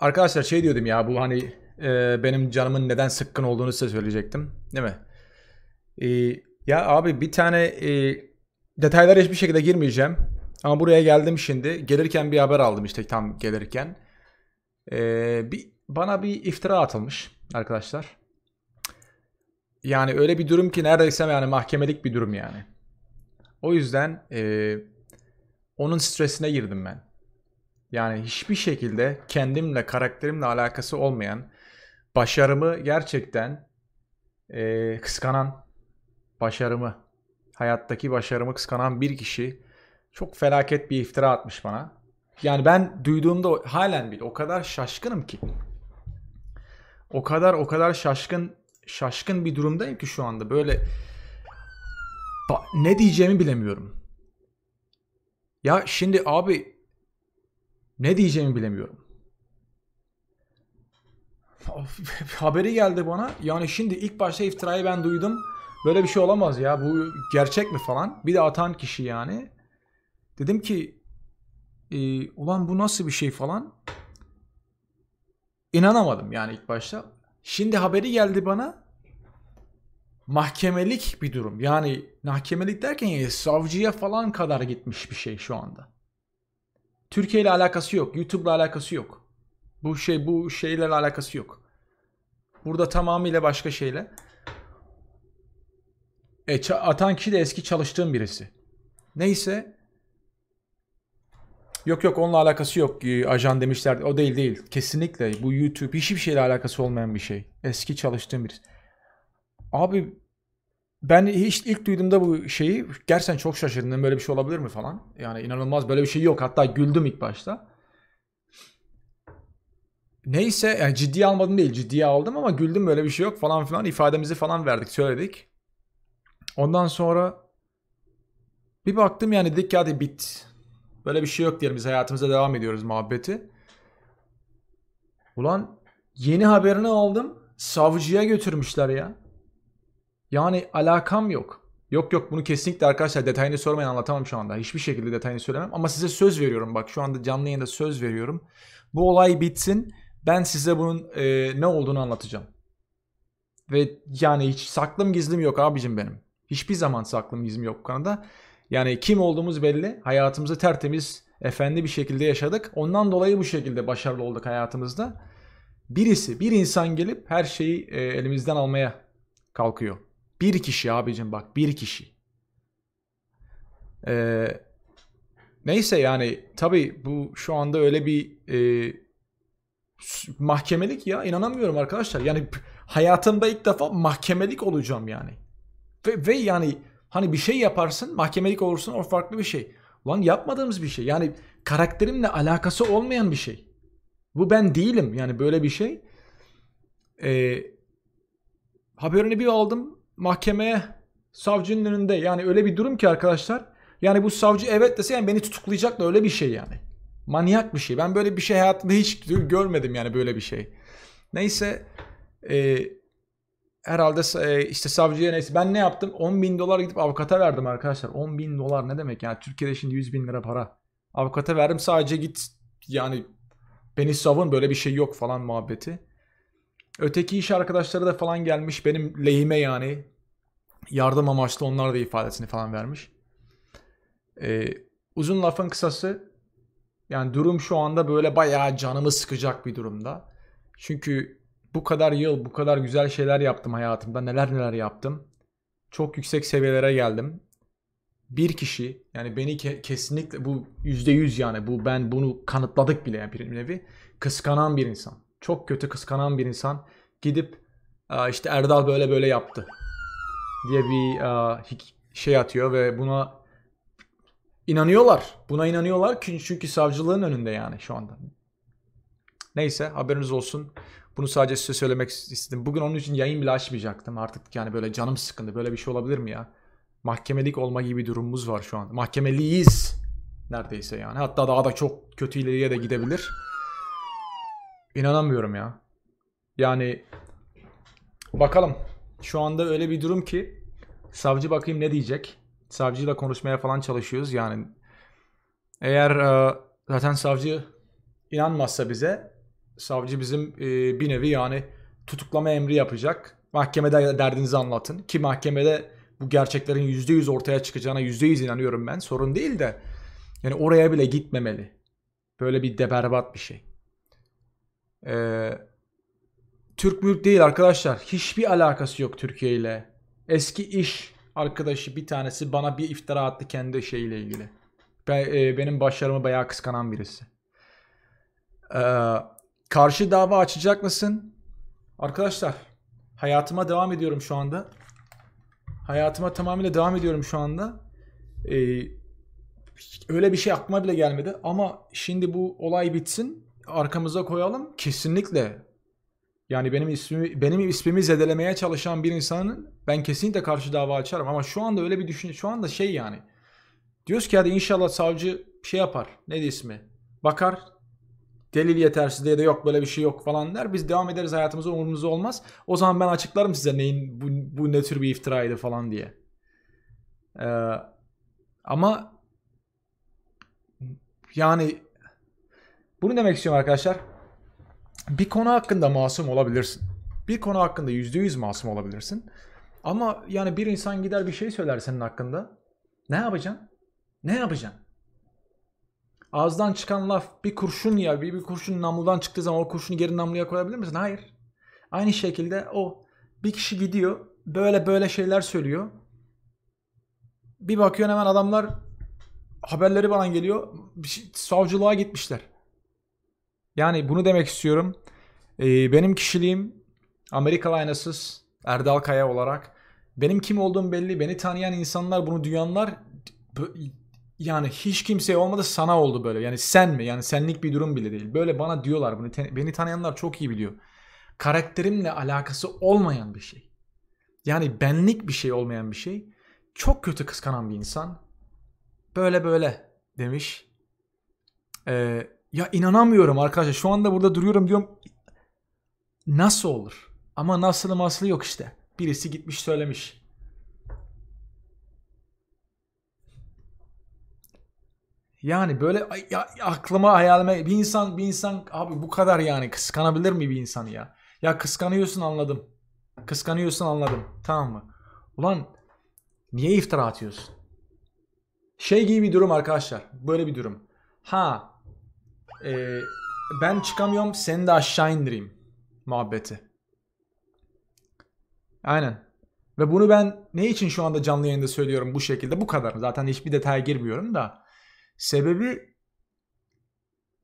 Arkadaşlar şey diyordum ya bu hani e, benim canımın neden sıkkın olduğunu size söyleyecektim. Değil mi? E, ya abi bir tane e, detaylara hiçbir şekilde girmeyeceğim. Ama buraya geldim şimdi. Gelirken bir haber aldım işte tam gelirken. E, bir, bana bir iftira atılmış arkadaşlar. Yani öyle bir durum ki neredeyse yani mahkemelik bir durum yani. O yüzden e, onun stresine girdim ben. Yani hiçbir şekilde kendimle, karakterimle alakası olmayan, başarımı gerçekten e, kıskanan, başarımı, hayattaki başarımı kıskanan bir kişi çok felaket bir iftira atmış bana. Yani ben duyduğumda halen bile o kadar şaşkınım ki. O kadar o kadar şaşkın şaşkın bir durumdayım ki şu anda böyle ne diyeceğimi bilemiyorum. Ya şimdi abi ne diyeceğimi bilemiyorum. Haberi geldi bana. Yani şimdi ilk başta iftirayı ben duydum. Böyle bir şey olamaz ya. Bu gerçek mi falan. Bir de atan kişi yani. Dedim ki e, ulan bu nasıl bir şey falan. İnanamadım yani ilk başta. Şimdi haberi geldi bana mahkemelik bir durum. Yani mahkemelik derken ya, savcıya falan kadar gitmiş bir şey şu anda. Türkiye ile alakası yok. YouTube ile alakası yok. Bu şey bu şeylerle alakası yok. Burada tamamıyla başka şeyle. E, atan kişi de eski çalıştığım birisi. Neyse. Yok yok onunla alakası yok e, ajan demişlerdi. O değil değil. Kesinlikle bu YouTube hiçbir şeyle alakası olmayan bir şey. Eski çalıştığım birisi. Abi ben hiç ilk duyduğumda bu şeyi gerçekten çok şaşırdım. Böyle bir şey olabilir mi falan. Yani inanılmaz böyle bir şey yok. Hatta güldüm ilk başta. Neyse yani ciddiye almadım değil. Ciddiye aldım ama güldüm böyle bir şey yok falan filan. ifademizi falan verdik söyledik. Ondan sonra bir baktım yani dedik ki hadi bit. Böyle bir şey yok diyelim biz hayatımıza devam ediyoruz muhabbeti. Ulan yeni haberini aldım. Savcıya götürmüşler ya. Yani alakam yok. Yok yok bunu kesinlikle arkadaşlar detayını sormayın anlatamam şu anda. Hiçbir şekilde detayını söylemem ama size söz veriyorum. Bak şu anda canlı yayında söz veriyorum. Bu olay bitsin. Ben size bunun e, ne olduğunu anlatacağım. Ve yani hiç saklım gizlim yok abicim benim. Hiçbir zaman saklım gizlim yok bu konuda. Yani kim olduğumuz belli. Hayatımızı tertemiz, efendi bir şekilde yaşadık. Ondan dolayı bu şekilde başarılı olduk hayatımızda. Birisi, bir insan gelip her şeyi e, elimizden almaya kalkıyor. Bir kişi abicim bak bir kişi. Ee, neyse yani tabii bu şu anda öyle bir e, mahkemelik ya inanamıyorum arkadaşlar. Yani hayatımda ilk defa mahkemelik olacağım yani. Ve, ve yani hani bir şey yaparsın mahkemelik olursun o farklı bir şey. Lan yapmadığımız bir şey. Yani karakterimle alakası olmayan bir şey. Bu ben değilim yani böyle bir şey. Ee, haberini bir aldım mahkemeye savcının önünde yani öyle bir durum ki arkadaşlar. Yani bu savcı evet dese yani beni tutuklayacak da öyle bir şey yani. Manyak bir şey. Ben böyle bir şey hayatımda hiç görmedim yani böyle bir şey. Neyse e, herhalde e, işte savcıya neyse ben ne yaptım? 10 bin dolar gidip avukata verdim arkadaşlar. 10 bin dolar ne demek yani Türkiye'de şimdi 100 bin lira para. Avukata verdim sadece git yani beni savun böyle bir şey yok falan muhabbeti. Öteki iş arkadaşları da falan gelmiş benim lehime yani yardım amaçlı onlar da ifadesini falan vermiş. Ee, uzun lafın kısası yani durum şu anda böyle bayağı canımı sıkacak bir durumda. Çünkü bu kadar yıl bu kadar güzel şeyler yaptım hayatımda neler neler yaptım. Çok yüksek seviyelere geldim. Bir kişi yani beni ke- kesinlikle bu %100 yani bu ben bunu kanıtladık bile yani bir nevi kıskanan bir insan çok kötü kıskanan bir insan gidip işte Erdal böyle böyle yaptı diye bir şey atıyor ve buna inanıyorlar. Buna inanıyorlar çünkü savcılığın önünde yani şu anda. Neyse haberiniz olsun. Bunu sadece size söylemek istedim. Bugün onun için yayın bile açmayacaktım artık. Yani böyle canım sıkıldı. Böyle bir şey olabilir mi ya? Mahkemelik olma gibi bir durumumuz var şu an. Mahkemeliyiz neredeyse yani. Hatta daha da çok kötü ileriye de gidebilir. İnanamıyorum ya. Yani bakalım. Şu anda öyle bir durum ki savcı bakayım ne diyecek. Savcıyla konuşmaya falan çalışıyoruz yani. Eğer e, zaten savcı inanmazsa bize savcı bizim e, bir nevi yani tutuklama emri yapacak. Mahkemede derdinizi anlatın ki mahkemede bu gerçeklerin %100 ortaya çıkacağına %100 inanıyorum ben. Sorun değil de yani oraya bile gitmemeli. Böyle bir deberbat bir şey. Ee, Türk mülk değil arkadaşlar. Hiçbir alakası yok Türkiye ile. Eski iş arkadaşı bir tanesi bana bir iftira attı kendi şeyiyle ilgili. Ben, e, benim başarımı bayağı kıskanan birisi. Ee, karşı dava açacak mısın? Arkadaşlar hayatıma devam ediyorum şu anda. Hayatıma tamamıyla devam ediyorum şu anda. Ee, öyle bir şey aklıma bile gelmedi. Ama şimdi bu olay bitsin arkamıza koyalım. Kesinlikle yani benim ismimi benim ismimi zedelemeye çalışan bir insanın ben kesinlikle karşı dava açarım ama şu anda öyle bir düşün şu anda şey yani. Diyoruz ki hadi inşallah savcı şey yapar. Ne ismi? Bakar delil yetersiz diye de yok böyle bir şey yok falan der. Biz devam ederiz hayatımıza umurumuzda olmaz. O zaman ben açıklarım size neyin bu, bu ne tür bir iftiraydı falan diye. Ee, ama yani bunu demek istiyorum arkadaşlar. Bir konu hakkında masum olabilirsin. Bir konu hakkında %100 masum olabilirsin. Ama yani bir insan gider bir şey söyler senin hakkında. Ne yapacaksın? Ne yapacaksın? Ağızdan çıkan laf bir kurşun ya bir, bir kurşun namludan çıktığı zaman o kurşunu geri namluya koyabilir misin? Hayır. Aynı şekilde o bir kişi gidiyor böyle böyle şeyler söylüyor. Bir bakıyorsun hemen adamlar haberleri bana geliyor. Şey, savcılığa gitmişler. Yani bunu demek istiyorum. Ee, benim kişiliğim Amerikalı aynasız Erdal Kaya olarak. Benim kim olduğum belli. Beni tanıyan insanlar bunu duyanlar yani hiç kimseye olmadı sana oldu böyle. Yani sen mi? Yani senlik bir durum bile değil. Böyle bana diyorlar bunu. Beni tanıyanlar çok iyi biliyor. Karakterimle alakası olmayan bir şey. Yani benlik bir şey olmayan bir şey. Çok kötü kıskanan bir insan. Böyle böyle demiş. Ee, ya inanamıyorum arkadaşlar. Şu anda burada duruyorum diyorum. Nasıl olur? Ama nasıl maslı yok işte. Birisi gitmiş söylemiş. Yani böyle aklıma hayalime bir insan bir insan abi bu kadar yani kıskanabilir mi bir insan ya? Ya kıskanıyorsun anladım. Kıskanıyorsun anladım. Tamam mı? Ulan niye iftira atıyorsun? Şey gibi bir durum arkadaşlar. Böyle bir durum. Ha e, ben çıkamıyorum seni de aşağı indireyim muhabbeti. Aynen. Ve bunu ben ne için şu anda canlı yayında söylüyorum bu şekilde bu kadar. Zaten hiçbir detaya girmiyorum da. Sebebi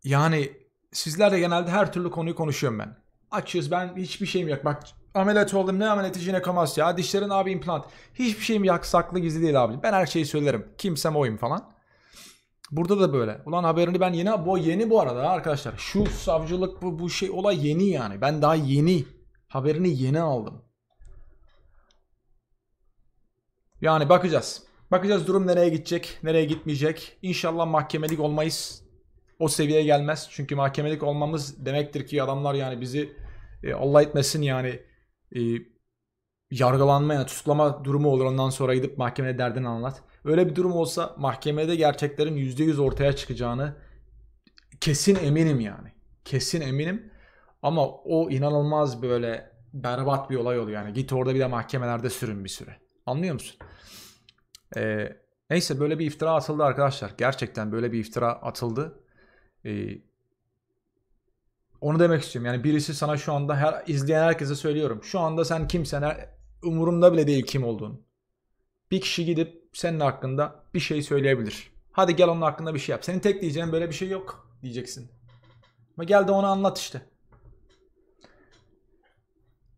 yani sizlerle genelde her türlü konuyu konuşuyorum ben. Açıyoruz ben hiçbir şeyim yok. Bak ameliyat oldum ne ameliyatı jinekomasya dişlerin abi implant. Hiçbir şeyim yok saklı gizli değil abi. Ben her şeyi söylerim. Kimsem oyum falan. Burada da böyle. Ulan haberini ben yeni bu yeni bu arada arkadaşlar. Şu savcılık bu, bu şey olay yeni yani. Ben daha yeni haberini yeni aldım. Yani bakacağız. Bakacağız durum nereye gidecek, nereye gitmeyecek. İnşallah mahkemelik olmayız. O seviyeye gelmez. Çünkü mahkemelik olmamız demektir ki adamlar yani bizi e, Allah etmesin yani e, yargılanmaya, tutuklama durumu olur. Ondan sonra gidip mahkemede derdini anlat. Öyle bir durum olsa mahkemede gerçeklerin %100 ortaya çıkacağını kesin eminim yani. Kesin eminim. Ama o inanılmaz böyle berbat bir olay oluyor yani. Git orada bir de mahkemelerde sürün bir süre. Anlıyor musun? Ee, neyse böyle bir iftira atıldı arkadaşlar. Gerçekten böyle bir iftira atıldı. Ee, onu demek istiyorum. Yani birisi sana şu anda her izleyen herkese söylüyorum. Şu anda sen kimsen umurumda bile değil kim olduğun. Bir kişi gidip senin hakkında bir şey söyleyebilir. Hadi gel onun hakkında bir şey yap. Senin tek diyeceğin böyle bir şey yok diyeceksin. Ama gel de onu anlat işte.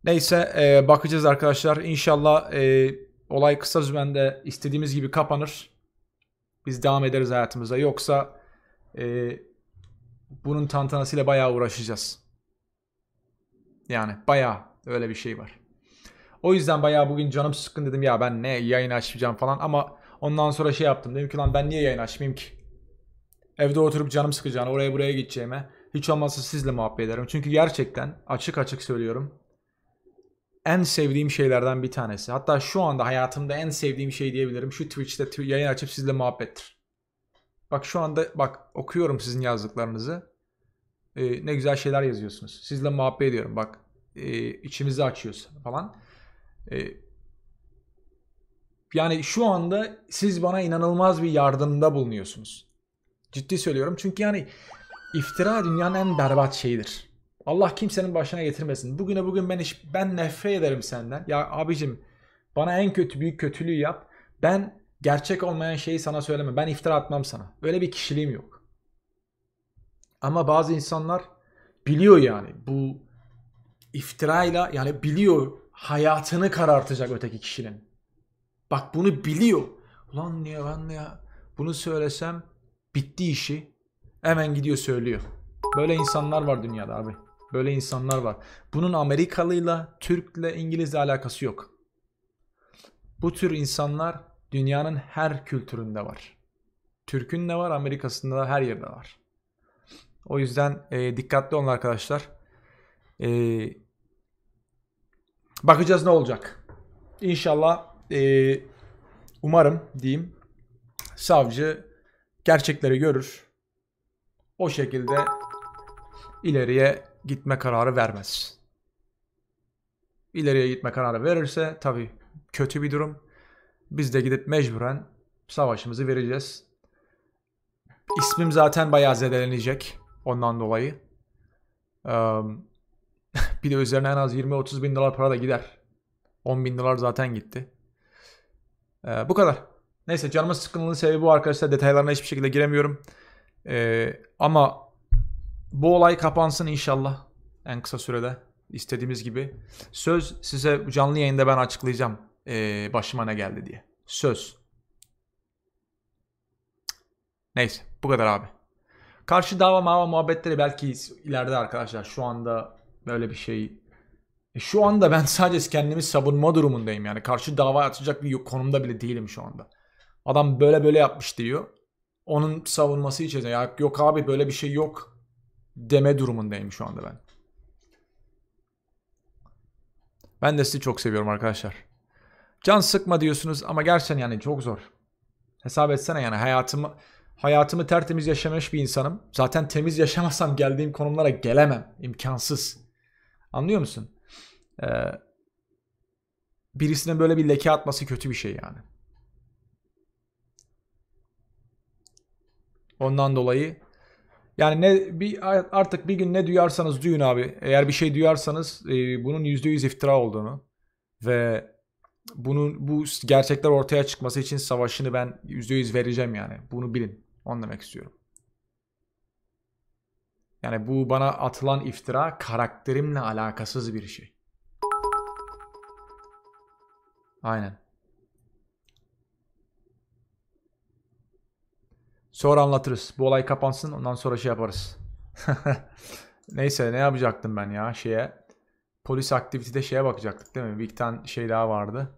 Neyse e, bakacağız arkadaşlar. İnşallah e, olay kısa sürede istediğimiz gibi kapanır. Biz devam ederiz hayatımıza. Yoksa e, bunun tantanasıyla bayağı uğraşacağız. Yani bayağı öyle bir şey var. O yüzden bayağı bugün canım sıkkın dedim ya ben ne yayın açmayacağım falan ama ondan sonra şey yaptım. Dedim ki lan ben niye yayın açmayayım ki? Evde oturup canım sıkacağını oraya buraya gideceğime hiç olmazsa sizle muhabbet ederim. Çünkü gerçekten açık açık söylüyorum. En sevdiğim şeylerden bir tanesi. Hatta şu anda hayatımda en sevdiğim şey diyebilirim. Şu Twitch'te yayın açıp sizle muhabbettir. Bak şu anda bak okuyorum sizin yazdıklarınızı. Ee, ne güzel şeyler yazıyorsunuz. Sizle muhabbet ediyorum bak. E, içimizi açıyoruz falan. Ee, yani şu anda siz bana inanılmaz bir yardımda bulunuyorsunuz. Ciddi söylüyorum çünkü yani iftira dünyanın en berbat şeyidir. Allah kimsenin başına getirmesin. Bugüne bugün ben iş, ben nefret ederim senden. Ya abicim bana en kötü büyük kötülüğü yap. Ben gerçek olmayan şeyi sana söyleme. Ben iftira atmam sana. Öyle bir kişiliğim yok. Ama bazı insanlar biliyor yani bu iftirayla yani biliyor hayatını karartacak öteki kişinin. Bak bunu biliyor. Ulan niye ben ya bunu söylesem bitti işi. Hemen gidiyor söylüyor. Böyle insanlar var dünyada abi. Böyle insanlar var. Bunun Amerikalıyla, Türk'le, İngiliz'le alakası yok. Bu tür insanlar dünyanın her kültüründe var. Türk'ün de var, Amerika'sında da her yerde var. O yüzden e, dikkatli olun arkadaşlar. E, Bakacağız ne olacak. İnşallah e, umarım diyeyim savcı gerçekleri görür. O şekilde ileriye gitme kararı vermez. İleriye gitme kararı verirse tabi kötü bir durum. Biz de gidip mecburen savaşımızı vereceğiz. İsmim zaten bayağı zedelenecek ondan dolayı. Um, bir de üzerine en az 20-30 bin dolar para da gider. 10 bin dolar zaten gitti. Ee, bu kadar. Neyse canımın sıkıntının sebebi bu arkadaşlar. Detaylarına hiçbir şekilde giremiyorum. Ee, ama bu olay kapansın inşallah. En kısa sürede. istediğimiz gibi. Söz size canlı yayında ben açıklayacağım. Ee, başıma ne geldi diye. Söz. Neyse bu kadar abi. Karşı dava mava muhabbetleri belki ileride arkadaşlar. Şu anda Böyle bir şey. E şu anda ben sadece kendimi savunma durumundayım. Yani karşı dava açacak bir konumda bile değilim şu anda. Adam böyle böyle yapmış diyor. Onun savunması için ya yok abi böyle bir şey yok deme durumundayım şu anda ben. Ben de sizi çok seviyorum arkadaşlar. Can sıkma diyorsunuz ama gerçekten yani çok zor. Hesap etsene yani hayatımı hayatımı tertemiz yaşamış bir insanım. Zaten temiz yaşamasam geldiğim konumlara gelemem. İmkansız. Anlıyor musun? Ee, birisine böyle bir leke atması kötü bir şey yani. Ondan dolayı yani ne bir artık bir gün ne duyarsanız duyun abi. Eğer bir şey duyarsanız e, bunun %100 iftira olduğunu ve bunun bu gerçekler ortaya çıkması için savaşını ben %100 vereceğim yani. Bunu bilin. Onu demek istiyorum. Yani bu bana atılan iftira karakterimle alakasız bir şey. Aynen. Sonra anlatırız. Bu olay kapansın ondan sonra şey yaparız. Neyse ne yapacaktım ben ya şeye. Polis aktivitede şeye bakacaktık değil mi? Bir iki şey daha vardı.